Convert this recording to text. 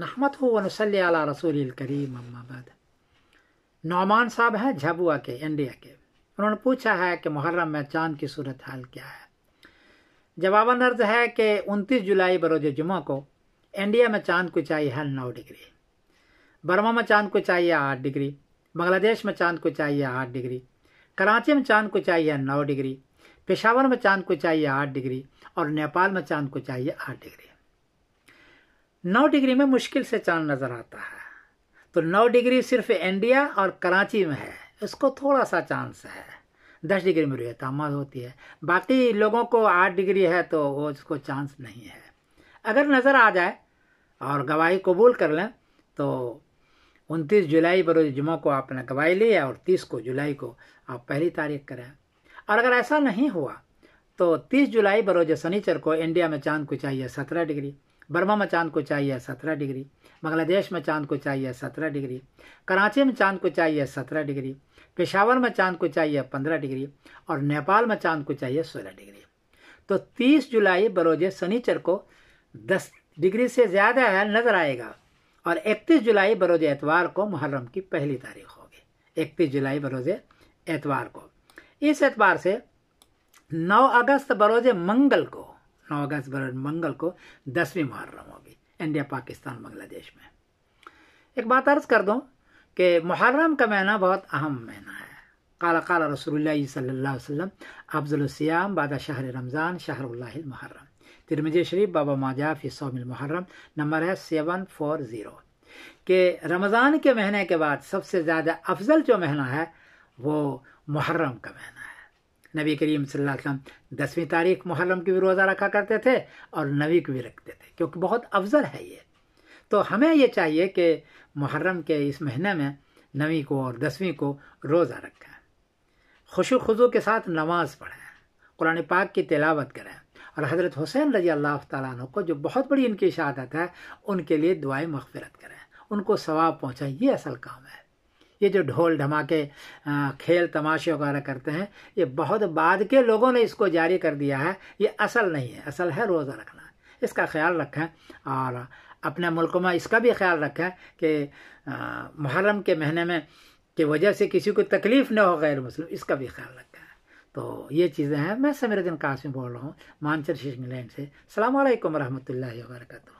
नहमत हो वनसली अला रसूल करीम अम्मा नौमान साहब हैं झबुआ के इंडिया के उन्होंने पूछा है कि मुहर्रम में चांद की सूरत हाल क्या है जवाबन अर्ज है कि 29 जुलाई बरोज जुमा को इंडिया में चांद को चाहिए है नौ डिग्री बर्मा में चांद को चाहिए आठ डिग्री बांग्लादेश में चांद को चाहिए आठ डिग्री कराची में चांद को चाहिए नौ डिग्री पेशावर में चांद को चाहिए आठ डिग्री और नेपाल में चांद को चाहिए आठ डिग्री नौ डिग्री में मुश्किल से चांद नज़र आता है तो नौ डिग्री सिर्फ इंडिया और कराची में है इसको थोड़ा सा चांस है दस डिग्री में रूह तामाद होती है बाकी लोगों को आठ डिग्री है तो वो उसको चांस नहीं है अगर नज़र आ जाए और गवाही कबूल कर लें तो उनतीस जुलाई बरोज जुमा को आपने गवाही ली है और तीस को जुलाई को आप पहली तारीख करें और अगर ऐसा नहीं हुआ तो तीस जुलाई बरोज शनिचर को इंडिया में चांद को चाहिए सत्रह डिग्री बर्मा में चांद को चाहिए सत्रह डिग्री बांग्लादेश में चांद को चाहिए सत्रह डिग्री कराची में चांद को चाहिए सत्रह डिग्री पेशावर में चांद को चाहिए पंद्रह डिग्री और नेपाल में चांद को चाहिए सोलह डिग्री तो तीस जुलाई बरोज शनिचर को दस डिग्री से ज़्यादा है नजर आएगा और इकतीस जुलाई बरोज एतवार को मुहर्रम की पहली तारीख होगी इकतीस जुलाई बरोज एतवार को इस एतवार से 9 अगस्त बरोज मंगल को नौ अगस्त बरन मंगल को दसवीं मुहर्रम होगी इंडिया पाकिस्तान बांग्लादेश में एक बात अर्ज कर दूँ कि मुहर्रम का महीना बहुत अहम महीना है काला काला रसोल्ला वसलम अफजलसयाम बादा शाहर रमज़ान मुहर्रम तिरमज शरीफ बाबा माजा फ़िसमिलमहर्रम नंबर है सेवन फोर ज़ीरो के रमज़ान के महीने के बाद सबसे ज़्यादा अफजल जो महीना है वो मुहर्रम का महीना नबी करीम वसल्लम दसवीं तारीख मुहर्रम की भी रोज़ा रखा करते थे और नबी को भी रखते थे क्योंकि बहुत अफजल है ये तो हमें ये चाहिए कि मुहर्रम के इस महीने में नवी को और दसवीं को रोज़ा रखें खुशो के साथ नमाज़ पढ़ें कुरान पाक की तिलावत करें और हज़रत हुसैन रजी अल्लाह तु को जो बहुत बड़ी इनकी शहादत है उनके लिए दुआएं मगफरत करें उनको सवाब पहुँचाएं ये असल काम है ये जो ढोल ढमाके खेल तमाशे वगैरह करते हैं ये बहुत बाद के लोगों ने इसको जारी कर दिया है ये असल नहीं है असल है रोज़ा रखना इसका ख्याल रखें और अपने मुल्क में इसका भी ख्याल रखें कि मुहर्रम के महीने में कि वजह से किसी को तकलीफ़ न हो गैर मुस्लिम इसका भी ख्याल रखें तो ये चीज़ें हैं मैं समीरुद्दीन कासमी बोल रहा हूँ मानचर शीश इंग्लैंड से अल्लाम वरहमल वर्का